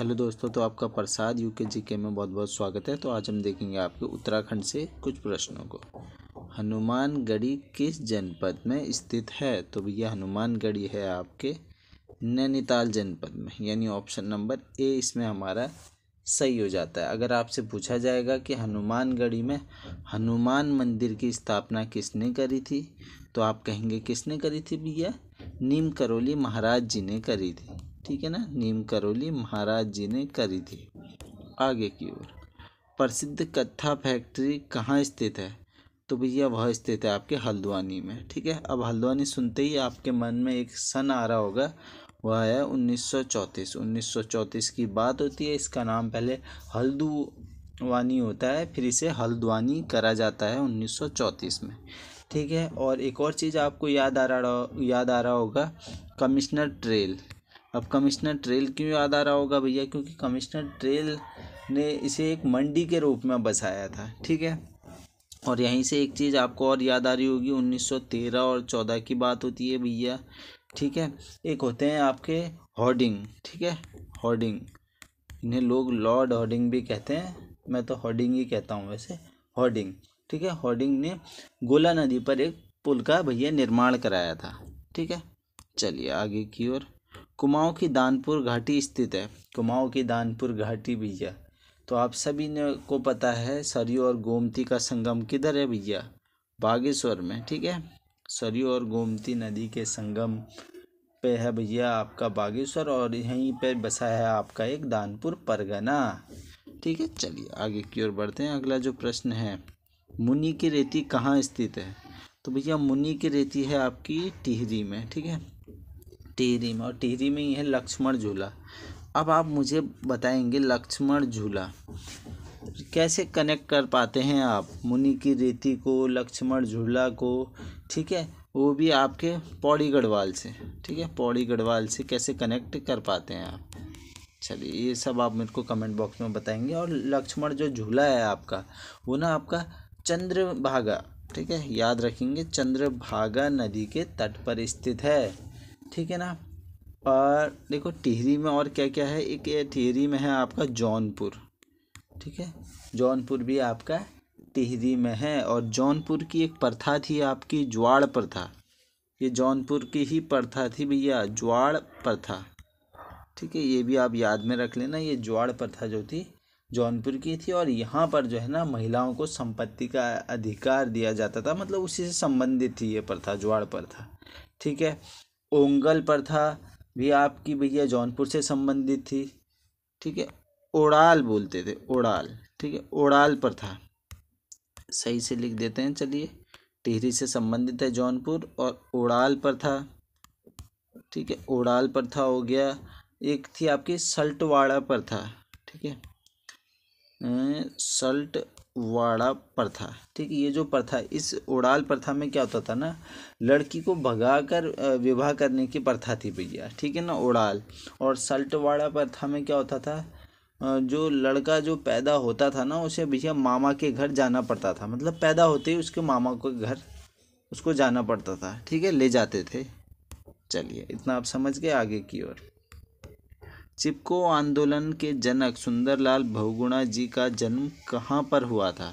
hello दोस्तों तो आपका प्रसाद यू के जी के में बहुत बहुत स्वागत है तो आज हम देखेंगे आपके उत्तराखंड से कुछ प्रश्नों को हनुमानगढ़ी किस जनपद में स्थित है तो भैया हनुमानगढ़ी है आपके नैनीताल जनपद में यानी ऑप्शन नंबर ए इसमें हमारा सही हो जाता है अगर आपसे पूछा जाएगा कि हनुमानगढ़ी में हनुमान मंदिर की स्थापना किसने करी थी तो आप कहेंगे किसने करी थी भैया नीम करोली महाराज जी ने करी थी ठीक है ना नीम करोली महाराज जी ने करी थी आगे की ओर प्रसिद्ध कत्था फैक्ट्री कहाँ स्थित है तो भैया वह स्थित है आपके हल्द्वानी में ठीक है अब हल्द्वानी सुनते ही आपके मन में एक सन आ रहा होगा वह है उन्नीस सौ की बात होती है इसका नाम पहले हल्दुवानी होता है फिर इसे हल्द्वानी करा जाता है 1934 में ठीक है और एक और चीज़ आपको याद आ रहा याद आ रहा होगा कमिश्नर ट्रेल अब कमिश्नर ट्रेल क्यों याद आ रहा होगा भैया क्योंकि कमिश्नर ट्रेल ने इसे एक मंडी के रूप में बसाया था ठीक है और यहीं से एक चीज़ आपको और याद आ रही होगी 1913 और 14 की बात होती है भैया ठीक है एक होते हैं आपके हॉर्डिंग ठीक है हॉर्डिंग इन्हें लोग लॉर्ड हॉर्डिंग भी कहते हैं मैं तो हॉर्डिंग ही कहता हूँ वैसे हॉर्डिंग ठीक है हॉर्डिंग ने गोला नदी पर एक पुल का भैया निर्माण कराया था ठीक है चलिए आगे की ओर कुमाऊँ की दानपुर घाटी स्थित है कुमाऊँ की दानपुर घाटी भैया तो आप सभी ने को पता है सरयू और गोमती का संगम किधर है भैया बागेश्वर में ठीक है सरयू और गोमती नदी के संगम पे है भैया आपका बागेश्वर और यहीं पे बसा है आपका एक दानपुर परगना ठीक है चलिए आगे की ओर बढ़ते हैं अगला जो प्रश्न है मुनि की रेती कहाँ स्थित है तो भैया मुनि की रेती है आपकी टिहरी में ठीक है टिहरी में और टिहरी में ही है लक्ष्मण झूला अब आप मुझे बताएंगे लक्ष्मण झूला कैसे कनेक्ट कर पाते हैं आप मुनि की रेती को लक्ष्मण झूला को ठीक है वो भी आपके पौड़ी गढ़वाल से ठीक है पौड़ी गढ़वाल से कैसे कनेक्ट कर पाते हैं आप चलिए ये सब आप मेरे को कमेंट बॉक्स में बताएंगे और लक्ष्मण जो झूला है आपका वो ना आपका चंद्रभागा ठीक है याद रखेंगे चंद्रभागा नदी के तट पर स्थित है ठीक है ना और देखो टिहरी में और क्या क्या है एक टिहरी में है आपका जौनपुर ठीक है जौनपुर भी आपका टिहरी में है और जौनपुर की एक प्रथा थी आपकी ज्वाड़ प्रथा ये जौनपुर की ही प्रथा थी भैया ज्वाड़ प्रथा ठीक है ये भी आप याद में रख लेना ये ज्वाड़ प्रथा जो थी जौनपुर की थी और यहाँ पर जो है ना महिलाओं को संपत्ति का अधिकार दिया जाता था मतलब उसी से संबंधित थी ये प्रथा ज्वाड़ प्रथा ठीक है ओंगल प्रथा भी आपकी भैया जौनपुर से संबंधित थी ठीक है ओड़ाल बोलते थे ओड़ाल ठीक है ओड़ाल प्रथा सही से लिख देते हैं चलिए टिहरी से संबंधित है जौनपुर और ओड़ाल प्रथा ठीक है ओड़ाल प्रथा हो गया एक थी आपकी सल्टवाड़ा प्रथा ठीक है सल्ट वाड़ा प्रथा ठीक ये जो प्रथा इस उड़ाल प्रथा में क्या होता था ना लड़की को भगाकर विवाह करने की प्रथा थी भैया ठीक है ना उड़ाल और सल्टवाड़ा प्रथा में क्या होता था जो लड़का जो पैदा होता था ना उसे भैया मामा के घर जाना पड़ता था मतलब पैदा होते ही उसके मामा के घर उसको जाना पड़ता था ठीक है ले जाते थे चलिए इतना आप समझ गए आगे की ओर चिपको आंदोलन के जनक सुंदरलाल बहुगुणा जी का जन्म कहाँ पर हुआ था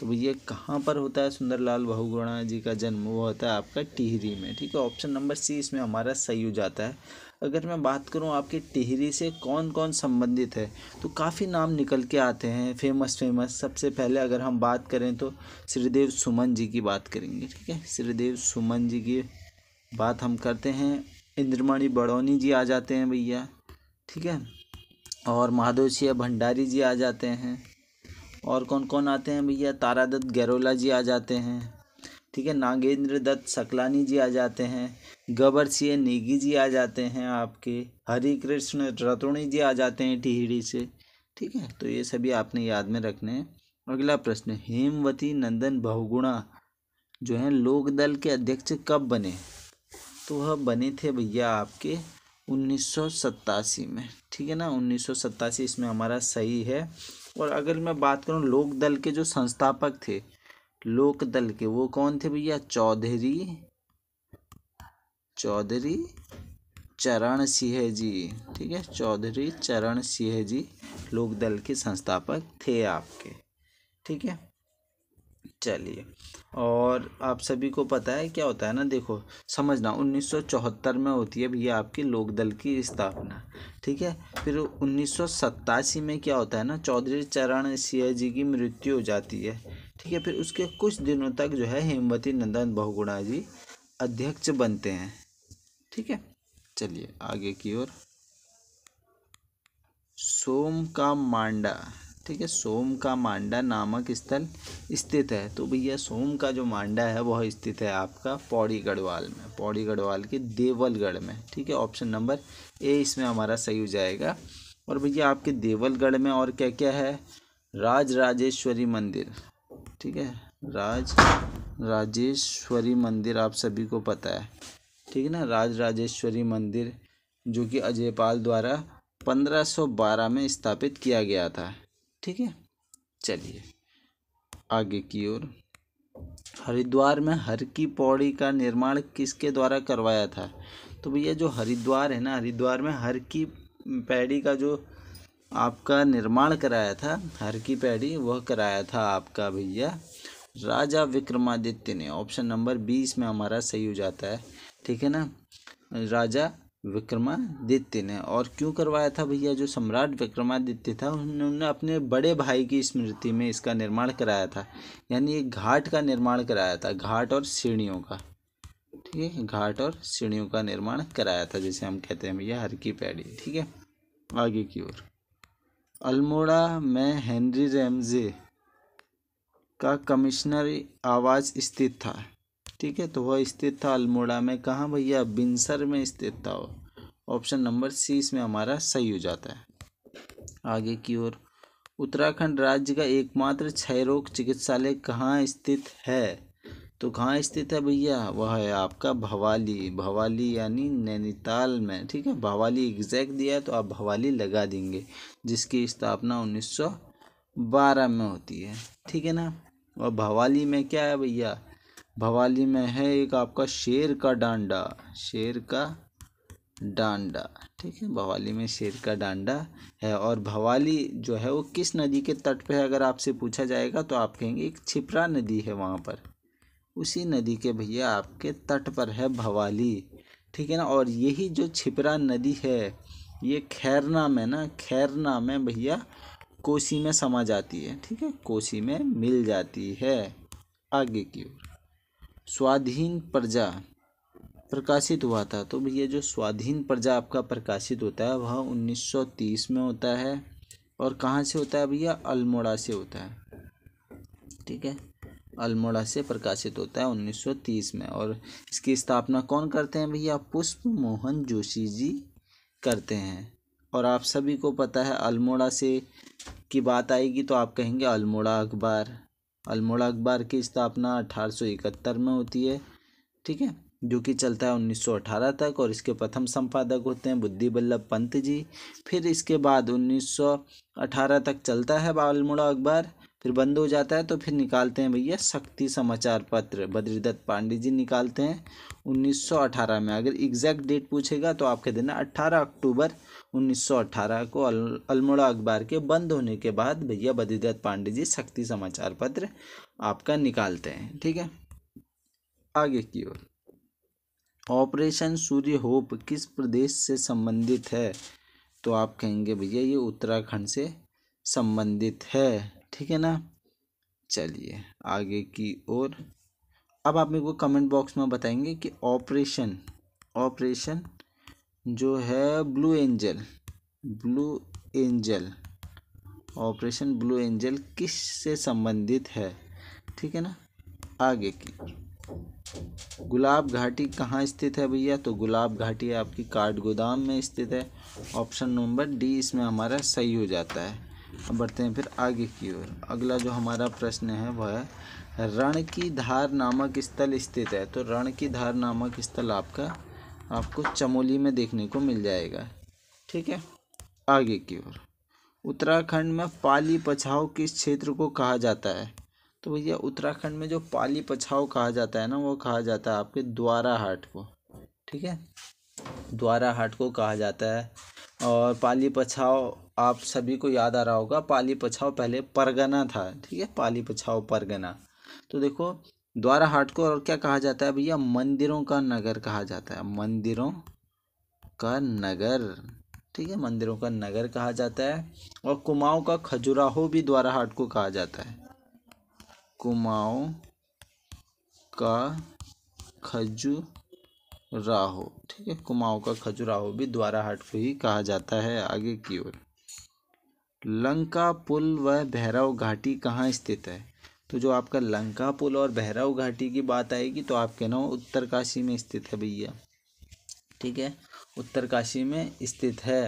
तो भैया कहाँ पर होता है सुंदरलाल बहुगुणा जी का जन्म वो होता है आपका टिहरी में ठीक है ऑप्शन नंबर सी इसमें हमारा सही हो जाता है अगर मैं बात करूँ आपके टिहरी से कौन कौन संबंधित है तो काफ़ी नाम निकल के आते हैं फेमस फेमस सबसे पहले अगर हम बात करें तो श्रीदेव सुमन जी की बात करेंगे ठीक है श्रीदेव सुमन जी की बात हम करते हैं इंद्रमणि बड़ौनी जी आ जाते हैं भैया ठीक है और सिंह भंडारी जी आ जाते हैं और कौन कौन आते हैं भैया तारा दत्त गैरोला जी आ जाते हैं ठीक है नागेंद्र दत्त सकलानी जी आ जाते हैं गबर सिंह नेगी जी आ जाते हैं आपके हरि कृष्ण रतुणी जी आ जाते हैं टिहरी से ठीक है तो ये सभी आपने याद में रखने हैं अगला प्रश्न हेमवती नंदन बहुगुणा जो है लोकदल के अध्यक्ष कब बने तो वह बने थे भैया आपके उन्नीस में ठीक है ना उन्नीस इसमें हमारा सही है और अगर मैं बात करूँ लोक दल के जो संस्थापक थे लोक दल के वो कौन थे भैया चौधरी चौधरी चरण सिंह जी ठीक है चौधरी चरण सिंह जी लोक दल के संस्थापक थे आपके ठीक है चलिए और आप सभी को पता है क्या होता है ना देखो समझना 1974 में होती है भैया आपकी लोकदल की स्थापना ठीक है फिर उन्नीस में क्या होता है ना चौधरी चरण सिंह जी की मृत्यु हो जाती है ठीक है फिर उसके कुछ दिनों तक जो है हेमवती नंदन बहुगुणा जी अध्यक्ष बनते हैं ठीक है चलिए आगे की ओर सोम का मांडा ठीक तो है सोम का मांडा नामक स्थल स्थित है तो भैया सोम का जो मांडा है वह स्थित है आपका पौड़ी गढ़वाल में पौड़ी गढ़वाल के देवलगढ़ में ठीक है ऑप्शन नंबर ए इसमें हमारा सही हो जाएगा और भैया आपके देवलगढ़ में और क्या क्या है राज राजेश्वरी मंदिर ठीक है राज राजेश्वरी मंदिर आप सभी को पता है ठीक है ना राज राजेश्वरी मंदिर जो कि अजयपाल द्वारा 1512 में स्थापित किया गया था ठीक है चलिए आगे की ओर हरिद्वार में हर की पौड़ी का निर्माण किसके द्वारा करवाया था तो भैया जो हरिद्वार है ना हरिद्वार में हर की पैड़ी का जो आपका निर्माण कराया था हर की पैड़ी वह कराया था आपका भैया राजा विक्रमादित्य ने ऑप्शन नंबर बीस में हमारा सही हो जाता है ठीक है ना राजा विक्रमादित्य ने और क्यों करवाया था भैया जो सम्राट विक्रमादित्य था उन्होंने अपने बड़े भाई की स्मृति में इसका निर्माण कराया था यानी एक घाट का निर्माण कराया था घाट और सीढ़ियों का ठीक है घाट और सीढ़ियों का निर्माण कराया था जिसे हम कहते हैं भैया हर की पैड़ी ठीक है आगे की ओर अल्मोड़ा में हेनरी रेमजे का कमिश्नर आवास स्थित था ठीक है तो वह स्थित था अल्मोड़ा में कहाँ भैया बिनसर में स्थित था ऑप्शन नंबर सी इसमें हमारा सही हो जाता है आगे की ओर उत्तराखंड राज्य का एकमात्र क्षय रोग चिकित्सालय कहाँ स्थित है तो कहाँ स्थित है भैया वह है आपका भवाली भवाली यानी नैनीताल में ठीक है भवाली एग्जैक्ट दिया है तो आप भवाली लगा देंगे जिसकी स्थापना 1912 में होती है ठीक है ना और भवाली में क्या है भैया भवाली में है एक आपका शेर का डांडा शेर का डांडा ठीक है भवाली में शेर का डांडा है और भवाली जो है वो किस नदी के तट पे है अगर आपसे पूछा जाएगा तो आप कहेंगे एक छिपरा नदी है वहाँ पर उसी नदी के भैया आपके तट पर है भवाली ठीक है ना और यही जो छिपरा नदी है ये खैरना में ना खैरना में भैया कोसी में समा जाती है ठीक है कोसी में मिल जाती है आगे की ओर स्वाधीन प्रजा प्रकाशित हुआ था तो भैया जो स्वाधीन प्रजा आपका प्रकाशित होता है वह 1930 में होता है और कहाँ से होता है भैया अल्मोड़ा से होता है ठीक है अल्मोड़ा से प्रकाशित होता है 1930 में और इसकी स्थापना कौन करते हैं भैया पुष्प मोहन जोशी जी करते हैं और आप सभी को पता है अल्मोड़ा से की बात आएगी तो आप कहेंगे अल्मोड़ा अखबार अल्मोड़ा अखबार की स्थापना 1871 में होती है ठीक है जो कि चलता है 1918 तक और इसके प्रथम संपादक होते हैं बुद्धि बल्लभ पंत जी फिर इसके बाद 1918 तक चलता है अल्मोड़ा अखबार फिर बंद हो जाता है तो फिर निकालते हैं भैया शक्ति समाचार पत्र बद्रीदत्त पांडे जी निकालते हैं 1918 में अगर एग्जैक्ट डेट पूछेगा तो आपके देना 18 अक्टूबर 1918 को अल्मोड़ा अखबार के बंद होने के बाद भैया बद्रीदत्त पांडे जी शक्ति समाचार पत्र आपका निकालते हैं ठीक है आगे की ओर ऑपरेशन सूर्य होप किस प्रदेश से संबंधित है तो आप कहेंगे भैया ये उत्तराखंड से संबंधित है ठीक है ना चलिए आगे की ओर अब आप मेरे को कमेंट बॉक्स में बताएंगे कि ऑपरेशन ऑपरेशन जो है blue angel blue angel operation blue angel किस से संबंधित है ठीक है ना आगे की गुलाब घाटी कहाँ स्थित है भैया तो गुलाब घाटी आपकी काठ गोदाम में स्थित है ऑप्शन नंबर डी इसमें हमारा सही हो जाता है अब बढ़ते हैं फिर आगे की ओर अगला जो हमारा प्रश्न है वह है रण की धार नामक स्थल स्थित है तो रण की धार नामक स्थल आपका आपको चमोली में देखने को मिल जाएगा ठीक है आगे की ओर उत्तराखंड में पाली पछाव किस क्षेत्र को कहा जाता है तो भैया उत्तराखंड में जो पाली पछाव कहा जाता है ना वो कहा जाता है आपके द्वारा हाट को ठीक है द्वारा हाट को कहा जाता है और पाली पछाव आप सभी को याद आ रहा होगा पाली पछाव पहले परगना था ठीक है पाली पछाव परगना तो देखो द्वारा हाट को और क्या कहा जाता है भैया मंदिरों का नगर कहा जाता है मंदिरों का नगर ठीक है मंदिरों का नगर कहा जाता है और कुमाऊं का खजुराहो भी द्वारा हाट को कहा जाता है कुमाऊं का खजुराहो ठीक है कुमाऊं का खजुराहो भी द्वारा हाट को ही कहा जाता है आगे की ओर लंका पुल व भैरव घाटी कहाँ स्थित है तो जो आपका लंका पुल और भैरव घाटी की बात आएगी तो आप कहना उत्तरकाशी में स्थित है भैया ठीक है उत्तरकाशी में स्थित है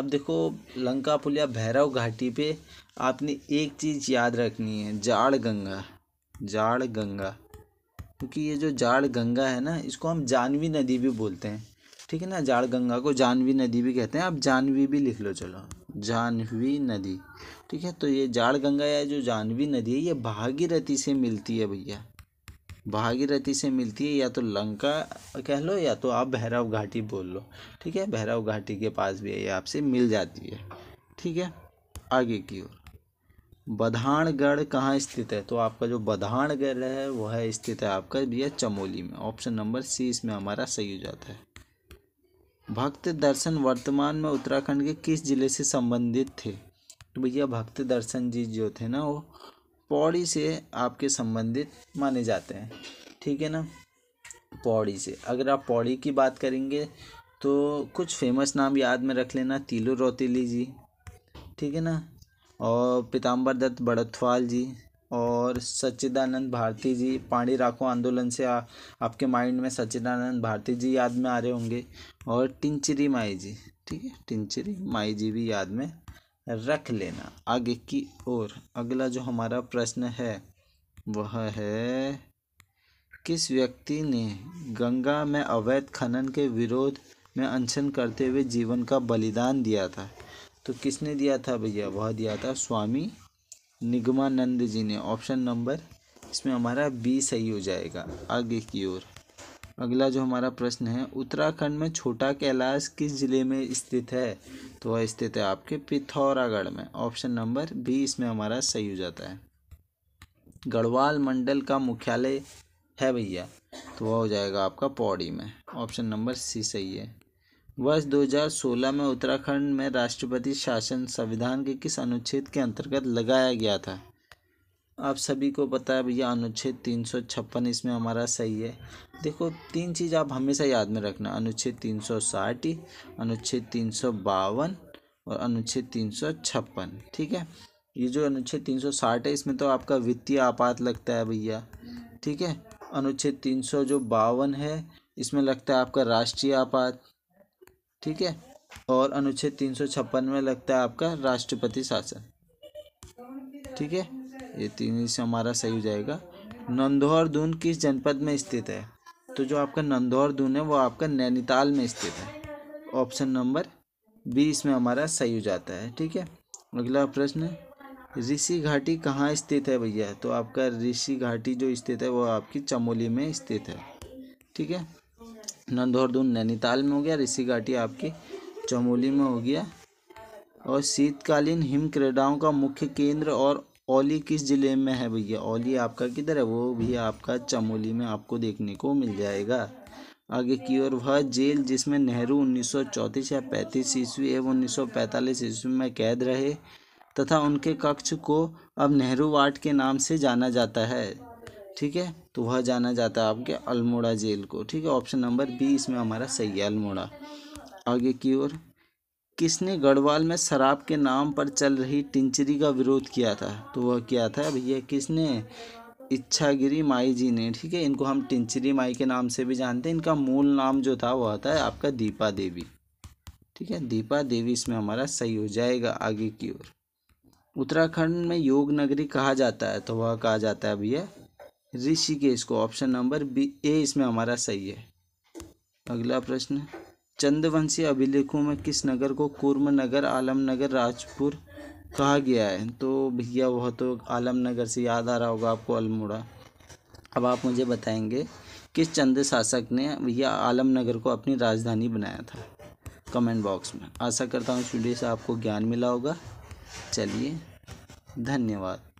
अब देखो लंका पुल या भैरव घाटी पे आपने एक चीज़ याद रखनी है जाड़ गंगा जाड़ गंगा क्योंकि ये जो जाड़ गंगा है ना इसको हम जानवी नदी भी बोलते हैं ठीक है ना जाड़ गंगा को जानवी नदी भी कहते हैं आप जानवी भी लिख लो चलो जाह्नवी नदी ठीक है तो ये जाड़ गंगा या जो जाह्नवी नदी है ये भागीरथी से मिलती है भैया भागीरथी से मिलती है या तो लंका कह लो या तो आप भैरव घाटी बोल लो ठीक है भैरव घाटी के पास भी ये आपसे मिल जाती है ठीक है आगे की ओर बधाणगढ़ कहाँ स्थित है तो आपका जो बधाणगढ़ है वह स्थित है आपका भैया चमोली में ऑप्शन नंबर सी इसमें हमारा सही हो जाता है भक्त दर्शन वर्तमान में उत्तराखंड के किस जिले से संबंधित थे तो भैया भक्त दर्शन जी जो थे ना वो पौड़ी से आपके संबंधित माने जाते हैं ठीक है ना पौड़ी से अगर आप पौड़ी की बात करेंगे तो कुछ फेमस नाम याद में रख लेना तीलू रोतीली जी ठीक है ना और पीताम्बर दत्त बड़थवाल जी और सच्चिदानंद भारती जी पाणी राखो आंदोलन से आ, आपके माइंड में सच्चिदानंद भारती जी याद में आ रहे होंगे और टिंचरी माई जी ठीक है टिंचरी माई जी भी याद में रख लेना आगे की ओर अगला जो हमारा प्रश्न है वह है किस व्यक्ति ने गंगा में अवैध खनन के विरोध में अनशन करते हुए जीवन का बलिदान दिया था तो किसने दिया था भैया वह दिया था स्वामी निगमानंद जी ने ऑप्शन नंबर इसमें हमारा बी सही हो जाएगा आगे की ओर अगला जो हमारा प्रश्न है उत्तराखंड में छोटा कैलाश किस जिले में स्थित है तो वह स्थित है आपके पिथौरागढ़ में ऑप्शन नंबर बी इसमें हमारा सही हो जाता है गढ़वाल मंडल का मुख्यालय है भैया तो वह हो जाएगा आपका पौड़ी में ऑप्शन नंबर सी सही है वर्ष 2016 में उत्तराखंड में राष्ट्रपति शासन संविधान के किस अनुच्छेद के अंतर्गत लगाया गया था आप सभी को पता है भैया अनुच्छेद तीन सौ छप्पन इसमें हमारा सही है देखो तीन चीज़ आप हमेशा याद में रखना अनुच्छेद तीन सौ साठ अनुच्छेद तीन सौ बावन और अनुच्छेद तीन सौ छप्पन ठीक है ये जो अनुच्छेद तीन सौ साठ है इसमें तो आपका वित्तीय आपात लगता है भैया ठीक है अनुच्छेद तीन सौ जो बावन है इसमें लगता है आपका राष्ट्रीय आपात ठीक है और अनुच्छेद तीन सौ छप्पन में लगता है आपका राष्ट्रपति शासन ठीक है ये तीन से हमारा सही हो जाएगा नंदौर दून किस जनपद में स्थित है तो जो आपका नंदौर दून है वो आपका नैनीताल में स्थित है ऑप्शन नंबर बी इसमें हमारा सही हो जाता है ठीक है अगला प्रश्न ऋषि घाटी कहाँ स्थित है भैया तो आपका ऋषि घाटी जो स्थित है वो आपकी चमोली में स्थित है ठीक है नंदौरदून नैनीताल में हो गया ऋषि घाटी आपकी चमोली में हो गया और शीतकालीन हिम क्रीड़ाओं का मुख्य केंद्र और ओली किस ज़िले में है भैया ओली आपका किधर है वो भी आपका चमोली में आपको देखने को मिल जाएगा आगे की ओर वह जेल जिसमें नेहरू उन्नीस सौ चौंतीस या पैंतीस ईस्वी एवं उन्नीस सौ पैंतालीस ईस्वी में कैद रहे तथा उनके कक्ष को अब नेहरू वार्ड के नाम से जाना जाता है ठीक है तो वह जाना जाता है आपके अल्मोड़ा जेल को ठीक है ऑप्शन नंबर बी इसमें हमारा सही है अल्मोड़ा आगे की ओर किसने गढ़वाल में शराब के नाम पर चल रही टिंचरी का विरोध किया था तो वह क्या था भैया किसने इच्छागिरी माई जी ने ठीक है इनको हम टिंचरी माई के नाम से भी जानते हैं इनका मूल नाम जो था वह था आपका दीपा देवी ठीक है दीपा देवी इसमें हमारा सही हो जाएगा आगे की ओर उत्तराखंड में योग नगरी कहा जाता है तो वह कहा जाता है भैया ऋषिकेश को ऑप्शन नंबर बी ए इसमें हमारा सही है अगला प्रश्न चंद्रवंशी अभिलेखों में किस नगर को कूर्म नगर आलम नगर राजपुर कहा गया है तो भैया वह तो आलम नगर से याद आ रहा होगा आपको अल्मोड़ा अब आप मुझे बताएंगे किस चंद शासक ने भैया आलम नगर को अपनी राजधानी बनाया था कमेंट बॉक्स में आशा करता हूँ इस वीडियो से आपको ज्ञान मिला होगा चलिए धन्यवाद